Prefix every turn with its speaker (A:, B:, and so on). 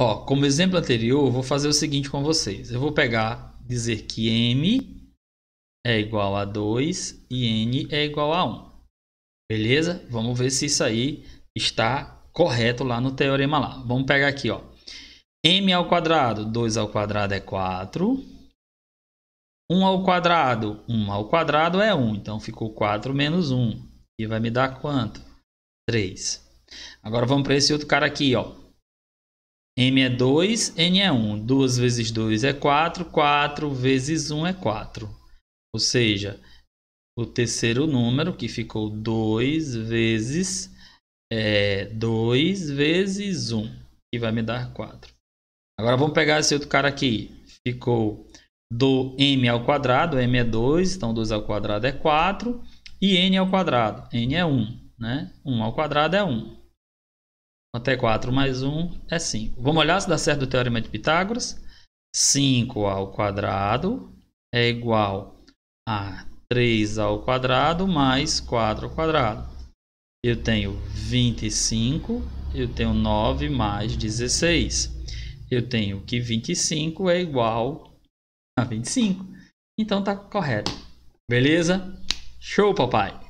A: Ó, como exemplo anterior, eu vou fazer o seguinte com vocês. Eu vou pegar, dizer que m é igual a 2 e n é igual a 1. Beleza? Vamos ver se isso aí está correto lá no teorema lá. Vamos pegar aqui, ó. m ao quadrado, 2 ao quadrado é 4. 1 ao quadrado, 1 ao quadrado é 1. Então, ficou 4 menos 1. E vai me dar quanto? 3. Agora, vamos para esse outro cara aqui, ó. M é 2, N é 1. 2 vezes 2 é 4, 4 vezes 1 é 4. Ou seja, o terceiro número que ficou 2 vezes é, 2 vezes 1, que vai me dar 4. Agora vamos pegar esse outro cara aqui. Ficou do m ao quadrado, m é 2, então 2 ao quadrado é 4, e n ao quadrado, n é 1, né? 1 ao quadrado é 1. Até 4 mais 1 é 5. Vamos olhar se dá certo o teorema de Pitágoras. 5 ao quadrado é igual a 3 ao quadrado mais 4 ao quadrado. Eu tenho 25, eu tenho 9 mais 16. Eu tenho que 25 é igual a 25. Então está correto. Beleza? Show, papai!